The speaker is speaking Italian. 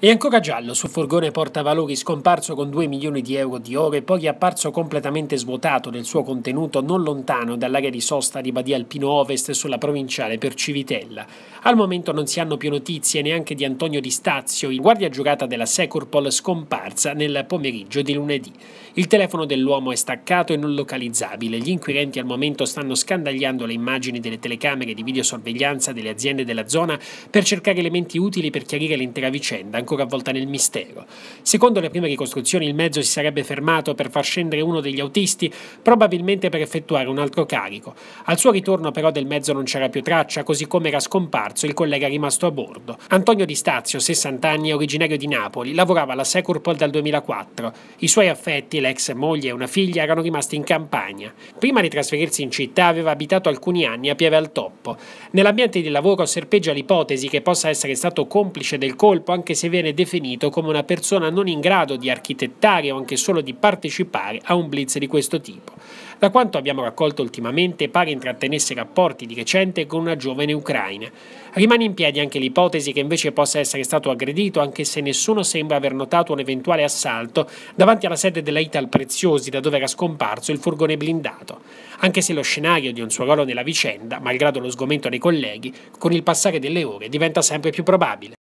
E ancora giallo sul furgone portavalori scomparso con 2 milioni di euro di ore e poi apparso completamente svuotato del suo contenuto non lontano dall'area di sosta di Badia Alpino Ovest sulla provinciale per Civitella. Al momento non si hanno più notizie neanche di Antonio Di Stazio, il guardia giurata della Securpol scomparsa nel pomeriggio di lunedì. Il telefono dell'uomo è staccato e non localizzabile. Gli inquirenti al momento stanno scandagliando le immagini delle telecamere di videosorveglianza delle aziende della zona per cercare elementi utili per chiarire l'intera vicenda ancora avvolta nel mistero. Secondo le prime ricostruzioni il mezzo si sarebbe fermato per far scendere uno degli autisti, probabilmente per effettuare un altro carico. Al suo ritorno però del mezzo non c'era più traccia, così come era scomparso il collega rimasto a bordo. Antonio Di Stazio, 60 anni, originario di Napoli, lavorava alla Securpol dal 2004. I suoi affetti, l'ex moglie e una figlia, erano rimasti in campagna. Prima di trasferirsi in città aveva abitato alcuni anni a Pieve al Toppo. Nell'ambiente di lavoro serpeggia l'ipotesi che possa essere stato complice del colpo anche se viene definito come una persona non in grado di architettare o anche solo di partecipare a un blitz di questo tipo. Da quanto abbiamo raccolto ultimamente pare intrattenesse rapporti di recente con una giovane ucraina. Rimane in piedi anche l'ipotesi che invece possa essere stato aggredito anche se nessuno sembra aver notato un eventuale assalto davanti alla sede della Ital Preziosi da dove era scomparso il furgone blindato, anche se lo scenario di un suo ruolo nella vicenda, malgrado lo sgomento dei colleghi, con il passare delle ore diventa sempre più probabile.